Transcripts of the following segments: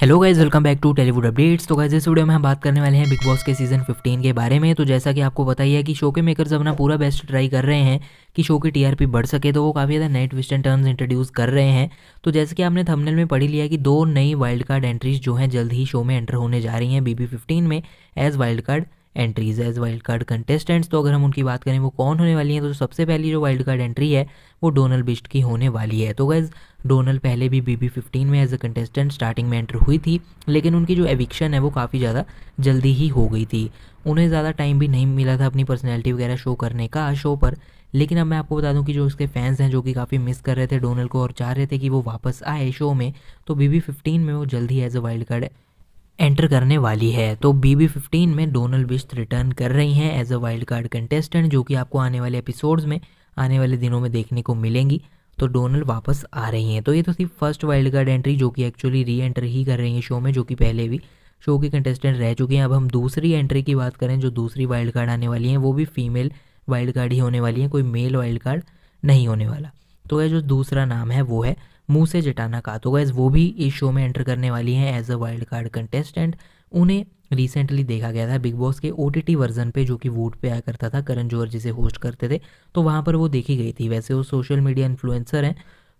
hello guys welcome back to Tellywood updates तो guys इस video में हम बात करने वाले हैं बिग बॉस के सीजन 15 के बारे में तो जैसा कि आपको पता ही है कि शो के मेकर्स अपना पूरा बेस्ट ट्राई कर रहे हैं कि शो की टीआरपी बढ़ सके तो वो काफ़ी ज़्यादा नाइट विस्टर्न टर्न्स इंट्रोड्यूस कर रहे हैं तो जैसे कि आपने थमनल में पढ़ी लिया कि दो नई वाइल्ड कार्ड एंट्रीज जो हैं जल्द ही शो में एंटर होने जा रही हैं बीबी फिफ्टीन में as wild card entries as wild card contestants तो अगर हम उनकी बात करें वो कौन होने वाली हैं तो सबसे पहली जो वाइल्ड कार्ड एंट्री है वो डोनल बिस्ट की होने वाली है तो गैज़ डोनल पहले भी बी बी फिफ्टीन में एज अ कंटेस्टेंट स्टार्टिंग में एंटर हुई थी लेकिन उनकी जो एविक्शन है वो काफ़ी ज़्यादा जल्दी ही हो गई थी उन्हें ज़्यादा टाइम भी नहीं मिला था अपनी पर्सनैलिटी वगैरह शो करने का शो पर लेकिन अब मैं आपको बता दूं कि जो उसके फैंस हैं जो कि काफ़ी मिस कर रहे थे डोनल को और चाह रहे थे कि वो वापस आए शो में तो बीबी फिफ्टीन में वो जल्दी as a wild card enter करने वाली है तो बीबी फिफ्टीन में डोनल बिस्ट रिटर्न कर रही हैं as a wild card contestant जो कि आपको आने वाले एपिसोड्स में आने वाले दिनों में देखने को मिलेंगी तो डोनल वापस आ रही हैं तो ये तो सिर्फ फर्स्ट वाइल्ड कार्ड एंट्री जो कि एक्चुअली री एंटर ही कर रही हैं शो में जो कि पहले भी शो के कंटेस्टेंट रह चुके हैं अब हम दूसरी एंट्री की बात करें जो दूसरी वाइल्ड कार्ड आने वाली हैं वो भी फीमेल वाइल्ड कार्ड ही होने वाली हैं कोई मेल वाइल्ड कार्ड नहीं होने वाला तो यह जो दूसरा नाम है वो है मुंह से जटाना का तो गैस वो भी इस शो में एंटर करने वाली हैं as a wild card contestant उन्हें रिसेंटली देखा गया था बिग बॉस के ओ वर्जन पे जो कि वोट पे आया करता था करण जौहर जिसे होस्ट करते थे तो वहाँ पर वो देखी गई थी वैसे वो सोशल मीडिया इन्फ्लुएंसर हैं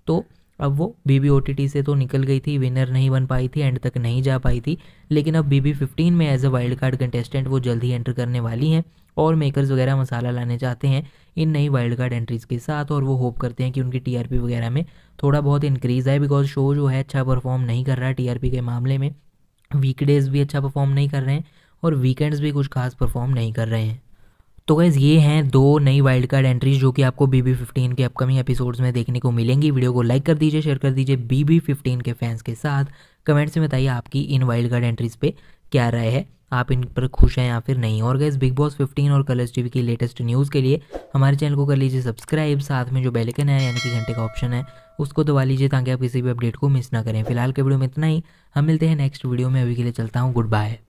तो अब वो बी ओ से तो निकल गई थी विनर नहीं बन पाई थी एंड तक नहीं जा पाई थी लेकिन अब बी फिफ्टीन में as a wild card contestant वो जल्द ही एंटर करने वाली हैं और मेकर्स वगैरह मसाला लाने चाहते हैं इन नई वाइल्ड कार्ड एंट्रीज़ के साथ और वो होप करते हैं कि उनकी टीआरपी वगैरह में थोड़ा बहुत इंक्रीज़ है बिकॉज शो जो है अच्छा परफॉर्म नहीं कर रहा है टीआरपी के मामले में वीकडेज़ भी अच्छा परफॉर्म नहीं कर रहे हैं और वीकेंड्स भी कुछ खास परफॉर्म नहीं कर रहे हैं तो गैस ये हैं दो नई वाइल्ड कार्ड एंट्रीज जो कि आपको बी बी फिफ्टीन के अपकमिंग एपिसोड्स में देखने को मिलेंगी वीडियो को लाइक कर दीजिए शेयर कर दीजिए बी बी फिफ्टीन के फैंस के साथ कमेंट्स में बताइए आपकी इन वाइल्ड कार्ड एंट्रीज पे क्या राय है आप इन पर खुश हैं या फिर नहीं और गैस बिग बॉस फिफ्टीन और कलर्स टीवी की लेटेस्ट न्यूज़ के लिए हमारे चैनल को कर लीजिए सब्सक्राइब साथ में जो बेलकन है यानी कि घंटे का ऑप्शन है उसको दबा लीजिए ताकि आप किसी भी अपडेट को मिस ना करें फिलहाल के वीडियो में इतना ही हम मिलते हैं नेक्स्ट वीडियो में अभी के लिए चलता हूँ गुड बाय